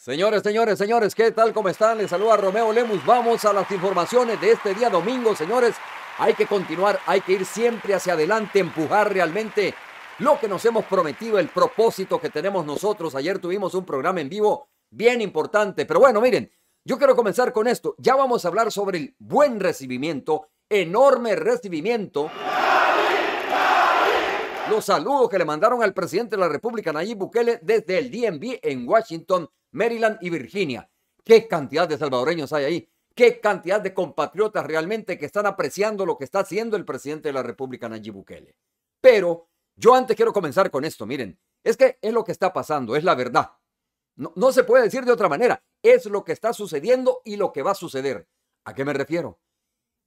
Señores, señores, señores, ¿qué tal? ¿Cómo están? Les saluda Romeo Lemus. Vamos a las informaciones de este día domingo, señores. Hay que continuar, hay que ir siempre hacia adelante, empujar realmente lo que nos hemos prometido, el propósito que tenemos nosotros. Ayer tuvimos un programa en vivo bien importante, pero bueno, miren, yo quiero comenzar con esto. Ya vamos a hablar sobre el buen recibimiento, enorme recibimiento los saludos que le mandaron al presidente de la República, Nayib Bukele, desde el DMV en Washington, Maryland y Virginia. ¿Qué cantidad de salvadoreños hay ahí? ¿Qué cantidad de compatriotas realmente que están apreciando lo que está haciendo el presidente de la República, Nayib Bukele? Pero yo antes quiero comenzar con esto, miren, es que es lo que está pasando, es la verdad. No, no se puede decir de otra manera, es lo que está sucediendo y lo que va a suceder. ¿A qué me refiero?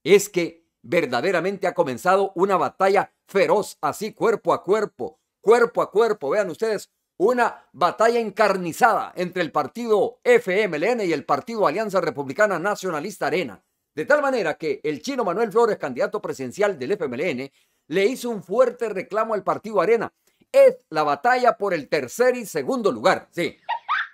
Es que verdaderamente ha comenzado una batalla feroz, así cuerpo a cuerpo, cuerpo a cuerpo. Vean ustedes, una batalla encarnizada entre el partido FMLN y el partido Alianza Republicana Nacionalista Arena. De tal manera que el chino Manuel Flores, candidato presidencial del FMLN, le hizo un fuerte reclamo al partido Arena. Es la batalla por el tercer y segundo lugar. Sí,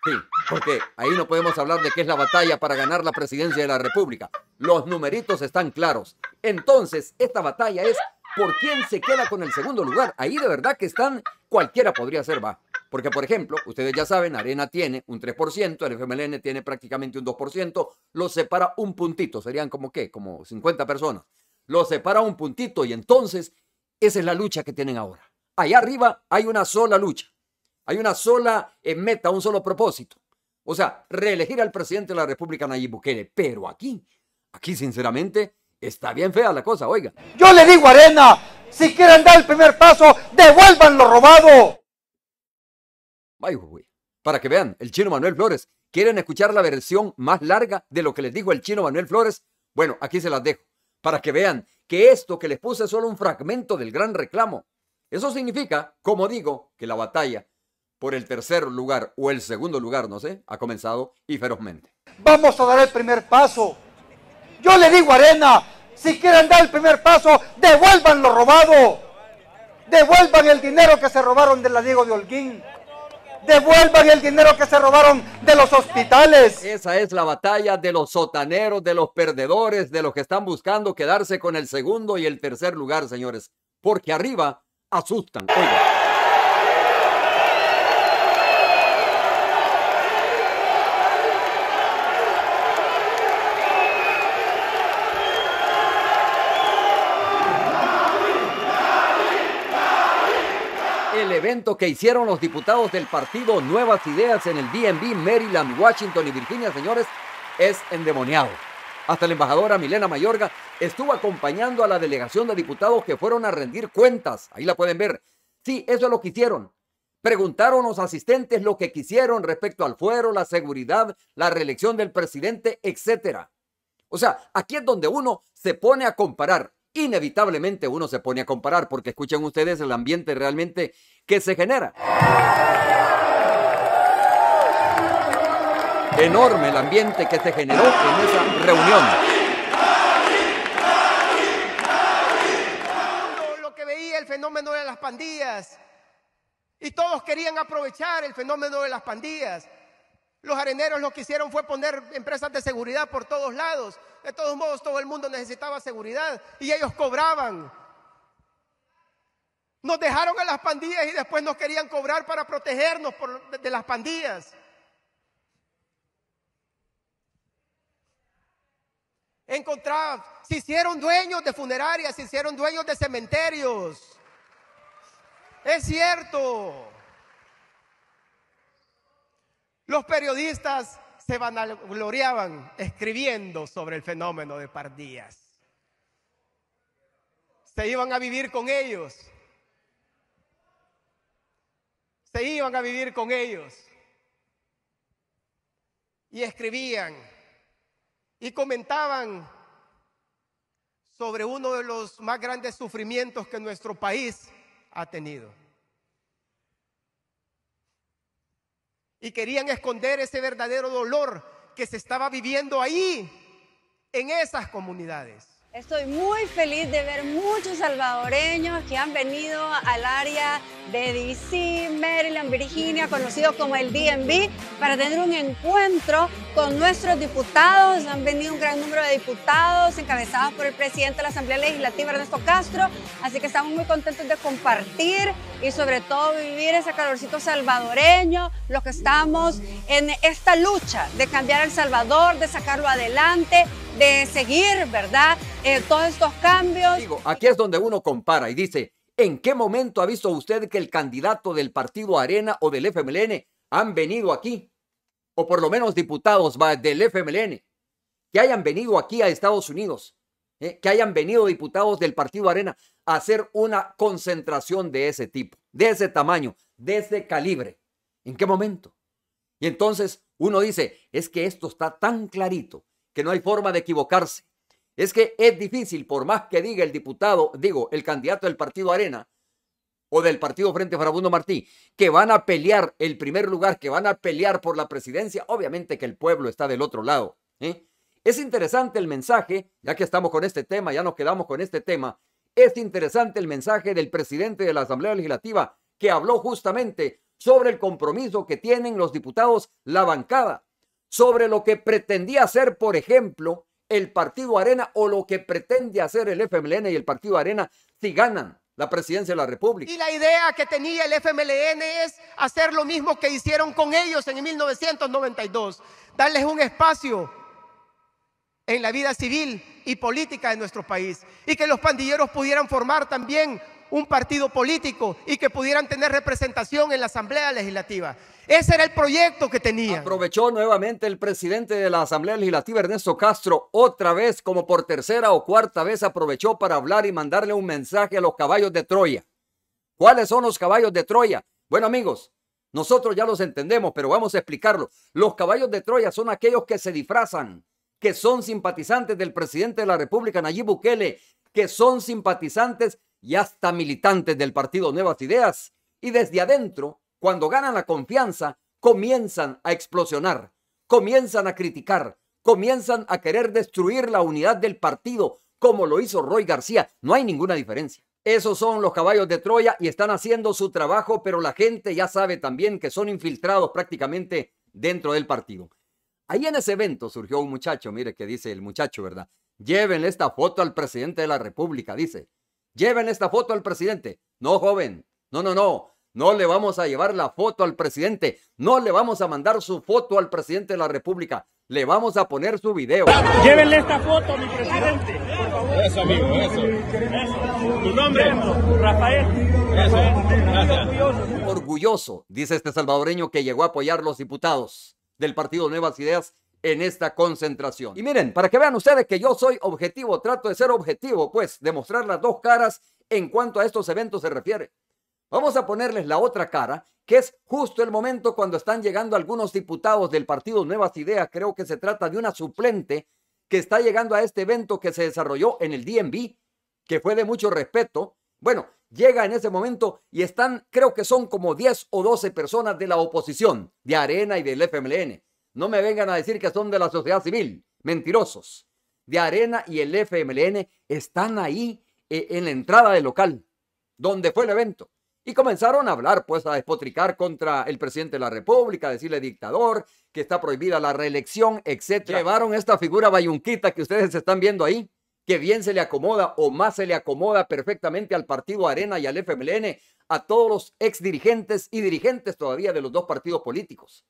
Sí, porque ahí no podemos hablar de qué es la batalla para ganar la presidencia de la República. Los numeritos están claros. Entonces, esta batalla es por quién se queda con el segundo lugar. Ahí de verdad que están, cualquiera podría ser, va. Porque, por ejemplo, ustedes ya saben, Arena tiene un 3%, el FMLN tiene prácticamente un 2%, los separa un puntito, serían como qué, como 50 personas. Los separa un puntito y entonces esa es la lucha que tienen ahora. Allá arriba hay una sola lucha hay una sola eh, meta, un solo propósito. O sea, reelegir al presidente de la República, Nayib Bukele. Pero aquí, aquí sinceramente, está bien fea la cosa, oiga. Yo le digo Arena, si quieren dar el primer paso, devuelvan lo robado. Vaya, güey. Para que vean, el chino Manuel Flores. ¿Quieren escuchar la versión más larga de lo que les dijo el chino Manuel Flores? Bueno, aquí se las dejo. Para que vean que esto que les puse es solo un fragmento del gran reclamo. Eso significa, como digo, que la batalla por el tercer lugar o el segundo lugar, no sé, ha comenzado y ferozmente. Vamos a dar el primer paso. Yo le digo Arena, si quieren dar el primer paso, devuelvan lo robado. Devuelvan el dinero que se robaron de la Diego de Holguín. Devuelvan el dinero que se robaron de los hospitales. Esa es la batalla de los sotaneros, de los perdedores, de los que están buscando quedarse con el segundo y el tercer lugar, señores. Porque arriba asustan. evento que hicieron los diputados del partido Nuevas Ideas en el DMV, Maryland, Washington y Virginia, señores, es endemoniado. Hasta la embajadora Milena Mayorga estuvo acompañando a la delegación de diputados que fueron a rendir cuentas. Ahí la pueden ver. Sí, eso es lo que hicieron. Preguntaron los asistentes lo que quisieron respecto al fuero, la seguridad, la reelección del presidente, etcétera. O sea, aquí es donde uno se pone a comparar inevitablemente uno se pone a comparar porque escuchan ustedes el ambiente realmente que se genera. Enorme el ambiente que se generó en esa reunión. Lo que veía el fenómeno de las pandillas y todos querían aprovechar el fenómeno de las pandillas. Los areneros lo que hicieron fue poner empresas de seguridad por todos lados. De todos modos, todo el mundo necesitaba seguridad y ellos cobraban. Nos dejaron a las pandillas y después nos querían cobrar para protegernos de, las pandillas. Encontraron, se hicieron dueños de funerarias, se hicieron dueños de cementerios. Es cierto. Los periodistas se vanagloriaban escribiendo sobre el fenómeno de Pardías. Se iban a vivir con ellos. Se iban a vivir con ellos. Y escribían y comentaban sobre uno de los más grandes sufrimientos que nuestro país ha tenido. Y querían esconder ese verdadero dolor que se estaba viviendo ahí, en esas comunidades. Estoy muy feliz de ver muchos salvadoreños que han venido al área de DC, Maryland, Virginia, conocido como el DMV, para tener un encuentro con nuestros diputados. Han venido un gran número de diputados encabezados por el presidente de la Asamblea Legislativa, Ernesto Castro. Así que estamos muy contentos de compartir y sobre todo vivir ese calorcito salvadoreño, los que estamos en esta lucha de cambiar El Salvador, de sacarlo adelante de seguir, ¿verdad? Eh, todos estos cambios. Digo, aquí es donde uno compara y dice, ¿en qué momento ha visto usted que el candidato del partido Arena o del FMLN han venido aquí? O por lo menos diputados del FMLN, que hayan venido aquí a Estados Unidos, ¿eh? que hayan venido diputados del partido Arena a hacer una concentración de ese tipo, de ese tamaño, de ese calibre. ¿En qué momento? Y entonces uno dice, es que esto está tan clarito, que no hay forma de equivocarse. Es que es difícil, por más que diga el diputado, digo, el candidato del partido Arena o del partido Frente Farabundo Martí, que van a pelear el primer lugar, que van a pelear por la presidencia, obviamente que el pueblo está del otro lado. ¿eh? Es interesante el mensaje, ya que estamos con este tema, ya nos quedamos con este tema, es interesante el mensaje del presidente de la Asamblea Legislativa, que habló justamente sobre el compromiso que tienen los diputados, la bancada, sobre lo que pretendía hacer, por ejemplo, el Partido Arena o lo que pretende hacer el FMLN y el Partido Arena si ganan la presidencia de la República. Y la idea que tenía el FMLN es hacer lo mismo que hicieron con ellos en 1992, darles un espacio en la vida civil y política de nuestro país y que los pandilleros pudieran formar también un partido político y que pudieran tener representación en la Asamblea Legislativa. Ese era el proyecto que tenía. Aprovechó nuevamente el presidente de la Asamblea Legislativa, Ernesto Castro, otra vez, como por tercera o cuarta vez, aprovechó para hablar y mandarle un mensaje a los caballos de Troya. ¿Cuáles son los caballos de Troya? Bueno, amigos, nosotros ya los entendemos, pero vamos a explicarlo. Los caballos de Troya son aquellos que se disfrazan, que son simpatizantes del presidente de la República, Nayib Bukele, que son simpatizantes y hasta militantes del partido Nuevas Ideas, y desde adentro, cuando ganan la confianza, comienzan a explosionar, comienzan a criticar, comienzan a querer destruir la unidad del partido, como lo hizo Roy García. No hay ninguna diferencia. Esos son los caballos de Troya y están haciendo su trabajo, pero la gente ya sabe también que son infiltrados prácticamente dentro del partido. Ahí en ese evento surgió un muchacho, mire que dice el muchacho, ¿verdad? Llévenle esta foto al presidente de la República, dice. Lleven esta foto al presidente. No, joven. No, no, no. No le vamos a llevar la foto al presidente. No le vamos a mandar su foto al presidente de la República. Le vamos a poner su video. Llévenle esta foto, mi presidente. Eso, amigo, eso. eso. ¿Tu nombre? Rafael. Eso. Orgulloso, dice este salvadoreño que llegó a apoyar los diputados del Partido Nuevas Ideas en esta concentración. Y miren, para que vean ustedes que yo soy objetivo, trato de ser objetivo, pues, demostrar las dos caras en cuanto a estos eventos se refiere. Vamos a ponerles la otra cara, que es justo el momento cuando están llegando algunos diputados del partido Nuevas Ideas, creo que se trata de una suplente que está llegando a este evento que se desarrolló en el DNB, que fue de mucho respeto. Bueno, llega en ese momento y están, creo que son como 10 o 12 personas de la oposición, de Arena y del FMLN. No me vengan a decir que son de la sociedad civil. Mentirosos. De Arena y el FMLN están ahí e, en la entrada del local, donde fue el evento. Y comenzaron a hablar, pues, a despotricar contra el presidente de la República, decirle dictador, que está prohibida la reelección, etc. Llevaron esta figura bayunquita que ustedes están viendo ahí, que bien se le acomoda o más se le acomoda perfectamente al partido Arena y al FMLN, a todos los ex dirigentes y dirigentes todavía de los dos partidos políticos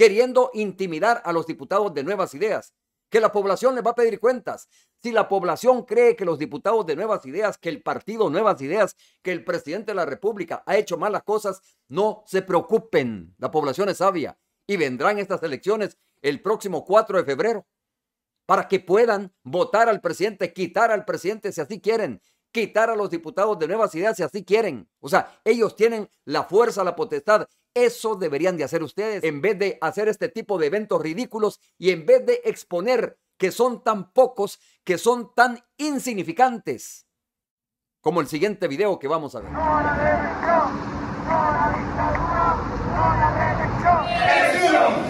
queriendo intimidar a los diputados de nuevas ideas, que la población les va a pedir cuentas. Si la población cree que los diputados de Nuevas Ideas, que el partido Nuevas Ideas, que el presidente de la República ha hecho malas cosas, no se preocupen. La población es sabia y vendrán estas elecciones el próximo 4 de febrero para que puedan votar al presidente, quitar al presidente si así quieren, quitar a los diputados de Nuevas Ideas si así quieren. O sea, ellos tienen la fuerza, la potestad, eso deberían de hacer ustedes en vez de hacer este tipo de eventos ridículos y en vez de exponer que son tan pocos, que son tan insignificantes, como el siguiente video que vamos a ver.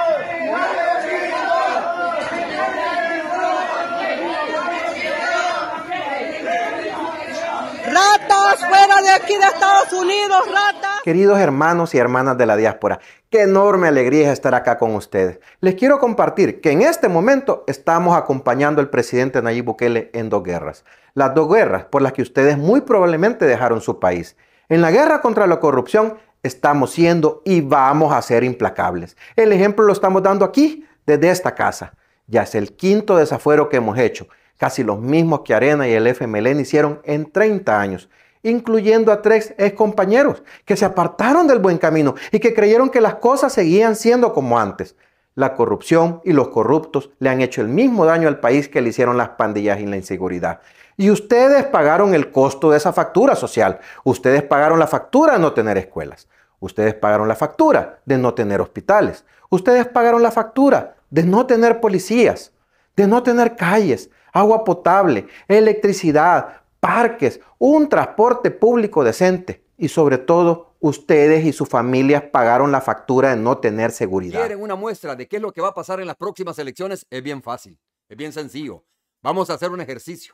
de aquí de Estados Unidos, rata. Queridos hermanos y hermanas de la diáspora, qué enorme alegría es estar acá con ustedes. Les quiero compartir que en este momento estamos acompañando al presidente Nayib Bukele en dos guerras. Las dos guerras por las que ustedes muy probablemente dejaron su país. En la guerra contra la corrupción estamos siendo y vamos a ser implacables. El ejemplo lo estamos dando aquí, desde esta casa. Ya es el quinto desafuero que hemos hecho, casi los mismos que Arena y el FMLN hicieron en 30 años incluyendo a tres ex compañeros que se apartaron del buen camino y que creyeron que las cosas seguían siendo como antes. La corrupción y los corruptos le han hecho el mismo daño al país que le hicieron las pandillas y la inseguridad. Y ustedes pagaron el costo de esa factura social. Ustedes pagaron la factura de no tener escuelas. Ustedes pagaron la factura de no tener hospitales. Ustedes pagaron la factura de no tener policías, de no tener calles, agua potable, electricidad, parques, un transporte público decente y sobre todo ustedes y sus familias pagaron la factura de no tener seguridad. ¿Quieren una muestra de qué es lo que va a pasar en las próximas elecciones? Es bien fácil, es bien sencillo. Vamos a hacer un ejercicio.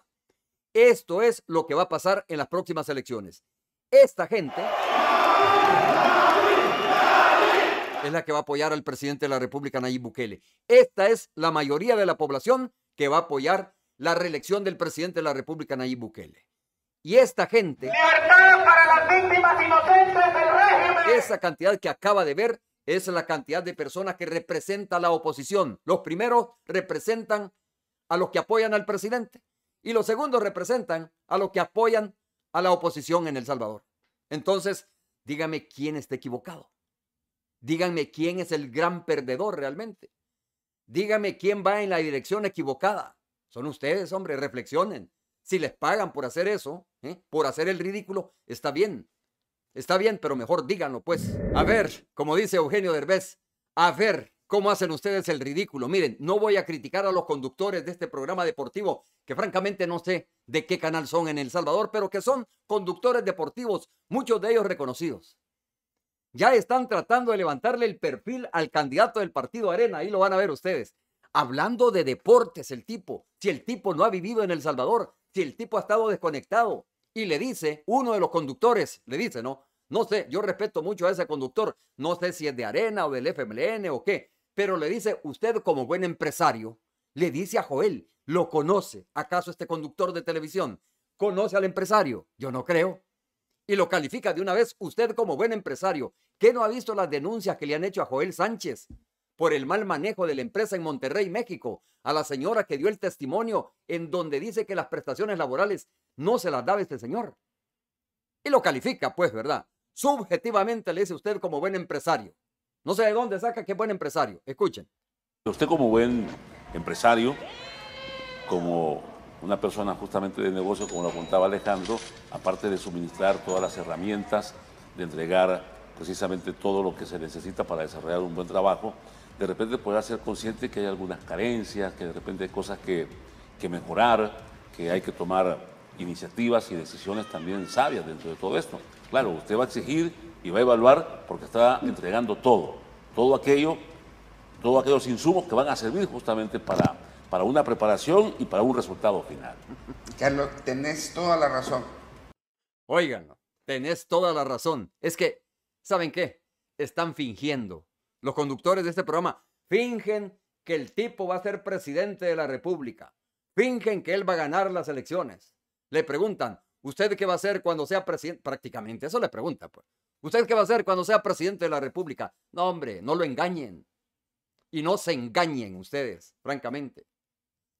Esto es lo que va a pasar en las próximas elecciones. Esta gente es la que va a apoyar al presidente de la República, Nayib Bukele. Esta es la mayoría de la población que va a apoyar la reelección del presidente de la República, Nayib Bukele. Y esta gente... ¡Libertad para las víctimas inocentes del régimen! Esa cantidad que acaba de ver es la cantidad de personas que representa la oposición. Los primeros representan a los que apoyan al presidente y los segundos representan a los que apoyan a la oposición en El Salvador. Entonces, dígame quién está equivocado. Díganme quién es el gran perdedor realmente. Dígame quién va en la dirección equivocada. Son ustedes, hombre, reflexionen. Si les pagan por hacer eso, ¿eh? por hacer el ridículo, está bien. Está bien, pero mejor díganlo, pues. A ver, como dice Eugenio Derbez, a ver cómo hacen ustedes el ridículo. Miren, no voy a criticar a los conductores de este programa deportivo, que francamente no sé de qué canal son en El Salvador, pero que son conductores deportivos, muchos de ellos reconocidos. Ya están tratando de levantarle el perfil al candidato del partido Arena, ahí lo van a ver ustedes hablando de deportes el tipo, si el tipo no ha vivido en El Salvador, si el tipo ha estado desconectado, y le dice, uno de los conductores, le dice, ¿no? No sé, yo respeto mucho a ese conductor, no sé si es de Arena o del FMLN o qué, pero le dice, usted como buen empresario, le dice a Joel, lo conoce, ¿acaso este conductor de televisión conoce al empresario? Yo no creo. Y lo califica de una vez usted como buen empresario. ¿Qué no ha visto las denuncias que le han hecho a Joel Sánchez por el mal manejo de la empresa en Monterrey, México, a la señora que dio el testimonio en donde dice que las prestaciones laborales no se las daba este señor. Y lo califica, pues, ¿verdad? Subjetivamente le dice usted como buen empresario. No sé de dónde saca que buen empresario. Escuchen. Usted como buen empresario, como una persona justamente de negocio, como lo contaba Alejandro, aparte de suministrar todas las herramientas, de entregar precisamente todo lo que se necesita para desarrollar un buen trabajo, de repente podrá ser consciente que hay algunas carencias, que de repente hay cosas que, que mejorar, que hay que tomar iniciativas y decisiones también sabias dentro de todo esto. Claro, usted va a exigir y va a evaluar porque está entregando todo, todo aquello, todos aquellos insumos que van a servir justamente para, para una preparación y para un resultado final. Carlos, tenés toda la razón. Oigan, tenés toda la razón. Es que, ¿saben qué? Están fingiendo los conductores de este programa, fingen que el tipo va a ser presidente de la República. Fingen que él va a ganar las elecciones. Le preguntan, ¿usted qué va a hacer cuando sea presidente? Prácticamente, eso le pregunta, pues. ¿Usted qué va a hacer cuando sea presidente de la República? No, hombre, no lo engañen. Y no se engañen ustedes, francamente.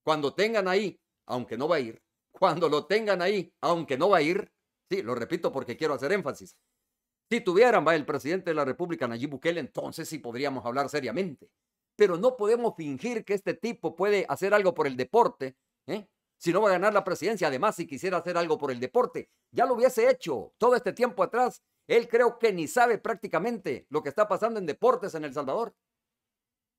Cuando tengan ahí, aunque no va a ir, cuando lo tengan ahí, aunque no va a ir, sí, lo repito porque quiero hacer énfasis, si tuvieran va, el presidente de la República, Nayib Bukele, entonces sí podríamos hablar seriamente. Pero no podemos fingir que este tipo puede hacer algo por el deporte, ¿eh? si no va a ganar la presidencia. Además, si quisiera hacer algo por el deporte, ya lo hubiese hecho todo este tiempo atrás. Él creo que ni sabe prácticamente lo que está pasando en deportes en El Salvador.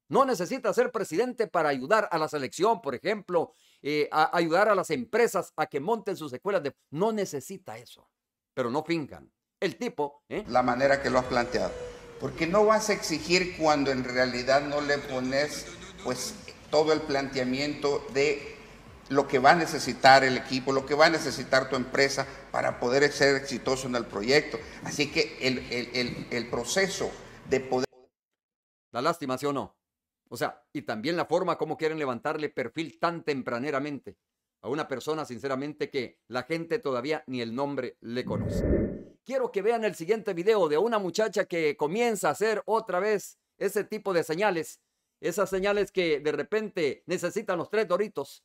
No necesita ser presidente para ayudar a la selección, por ejemplo, eh, a ayudar a las empresas a que monten sus escuelas. De... No necesita eso, pero no fingan el tipo. ¿eh? La manera que lo has planteado. Porque no vas a exigir cuando en realidad no le pones pues todo el planteamiento de lo que va a necesitar el equipo, lo que va a necesitar tu empresa para poder ser exitoso en el proyecto. Así que el, el, el, el proceso de poder... La lástima, ¿sí o no? O sea, y también la forma como quieren levantarle perfil tan tempraneramente a una persona, sinceramente, que la gente todavía ni el nombre le conoce. Quiero que vean el siguiente video de una muchacha que comienza a hacer otra vez ese tipo de señales. Esas señales que de repente necesitan los tres doritos.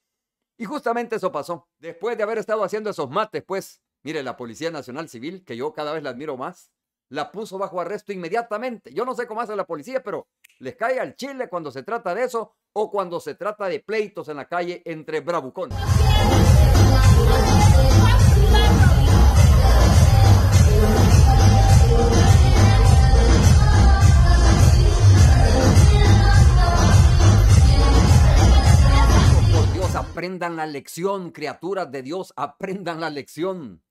Y justamente eso pasó. Después de haber estado haciendo esos mates, pues, mire, la Policía Nacional Civil, que yo cada vez la admiro más, la puso bajo arresto inmediatamente. Yo no sé cómo hace la policía, pero les cae al chile cuando se trata de eso o cuando se trata de pleitos en la calle entre bravucones. Aprendan la lección, criaturas de Dios, aprendan la lección.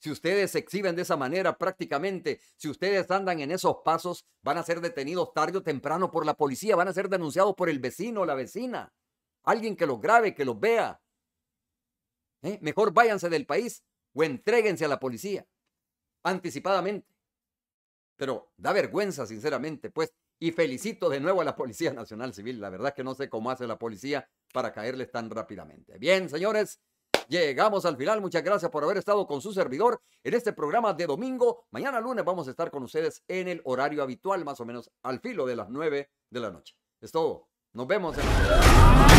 Si ustedes se exhiben de esa manera prácticamente, si ustedes andan en esos pasos, van a ser detenidos tarde o temprano por la policía, van a ser denunciados por el vecino o la vecina. Alguien que los grabe, que los vea. ¿Eh? Mejor váyanse del país o entréguense a la policía anticipadamente. Pero da vergüenza, sinceramente, pues. Y felicito de nuevo a la Policía Nacional Civil. La verdad es que no sé cómo hace la policía para caerles tan rápidamente. Bien, señores. Llegamos al final. Muchas gracias por haber estado con su servidor en este programa de domingo. Mañana lunes vamos a estar con ustedes en el horario habitual, más o menos al filo de las 9 de la noche. Es todo. Nos vemos. En...